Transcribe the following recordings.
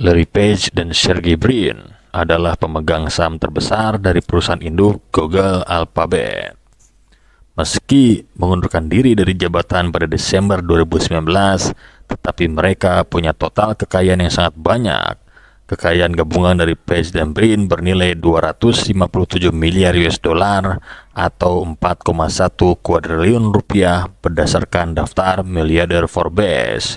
Larry Page dan Sergey Brin adalah pemegang saham terbesar dari perusahaan induk Google Alphabet. Meski mengundurkan diri dari jabatan pada Desember 2019, tetapi mereka punya total kekayaan yang sangat banyak. Kekayaan gabungan dari Page dan Brin bernilai 257 miliar US dollar atau 4,1 kuadriliun rupiah berdasarkan daftar miliarder Forbes.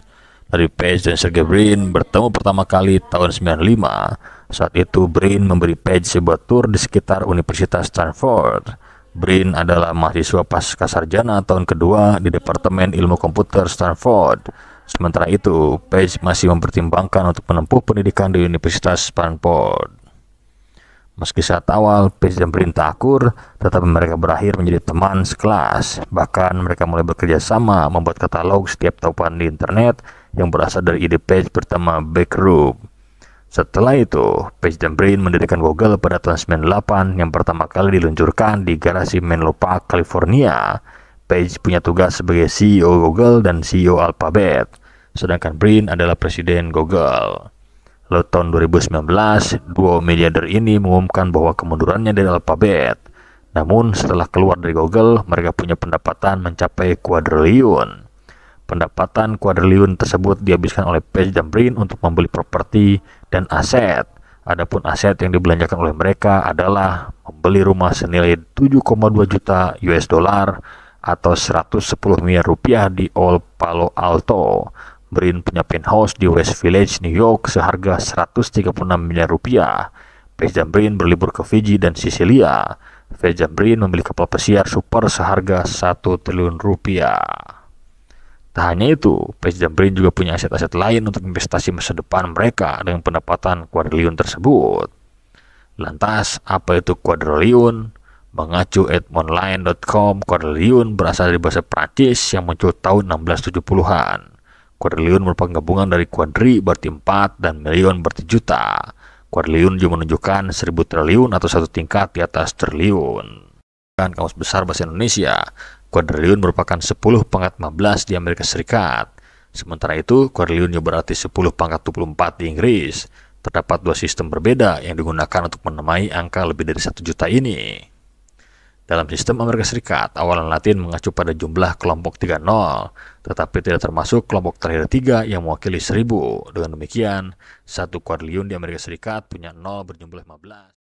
Harry Page dan Sergey Brin bertemu pertama kali tahun 95. Saat itu Brin memberi Page sebuah tour di sekitar Universitas Stanford. Brin adalah mahasiswa pasca sarjana tahun kedua di Departemen Ilmu Komputer Stanford. Sementara itu, Page masih mempertimbangkan untuk menempuh pendidikan di Universitas Stanford. Meski saat awal Page dan Brin takur, tetapi mereka berakhir menjadi teman sekelas. Bahkan mereka mulai bekerja sama membuat katalog setiap topan di internet yang berasal dari ide Page pertama Backroom. Setelah itu, Page dan Brain mendirikan Google pada tahun 98 yang pertama kali diluncurkan di garasi Menlo Park, California. Page punya tugas sebagai CEO Google dan CEO Alphabet, sedangkan Brain adalah presiden Google. Lalu tahun 2019, dua miliarder ini mengumumkan bahwa kemundurannya dari Alphabet. Namun setelah keluar dari Google, mereka punya pendapatan mencapai kuadriliun. Pendapatan kuadriliun tersebut dihabiskan oleh Page dan Brin untuk membeli properti dan aset. Adapun aset yang dibelanjakan oleh mereka adalah membeli rumah senilai 7,2 juta US dollar atau 110 miliar rupiah di Old Palo Alto. Brin punya penthouse di West Village, New York seharga 136 miliar rupiah. Page dan Brin berlibur ke Fiji dan Sicilia. Page dan Brin memiliki kapal pesiar super seharga 1 triliun rupiah. Tak hanya itu, Presiden Brin juga punya aset-aset lain untuk investasi masa depan mereka dengan pendapatan kuadriliun tersebut. Lantas, apa itu kuadriliun? Mengacu Edmondline.com, kuadriliun berasal dari bahasa Prancis yang muncul tahun 1670-an. Kuadriliun merupakan gabungan dari kuadri berarti 4 dan million berarti juta. Kuadriliun juga menunjukkan seribu triliun atau satu tingkat di atas triliun. Dan Kamus Besar Bahasa Indonesia Quadrillion merupakan 10 pangkat 15 di Amerika Serikat. Sementara itu, yang berarti 10 pangkat 24 di Inggris. Terdapat dua sistem berbeda yang digunakan untuk menamai angka lebih dari 1 juta ini. Dalam sistem Amerika Serikat, awalan Latin mengacu pada jumlah kelompok 30, tetapi tidak termasuk kelompok terakhir 3 yang mewakili 1000. Dengan demikian, satu kuadrilion di Amerika Serikat punya 0 berjumlah 15.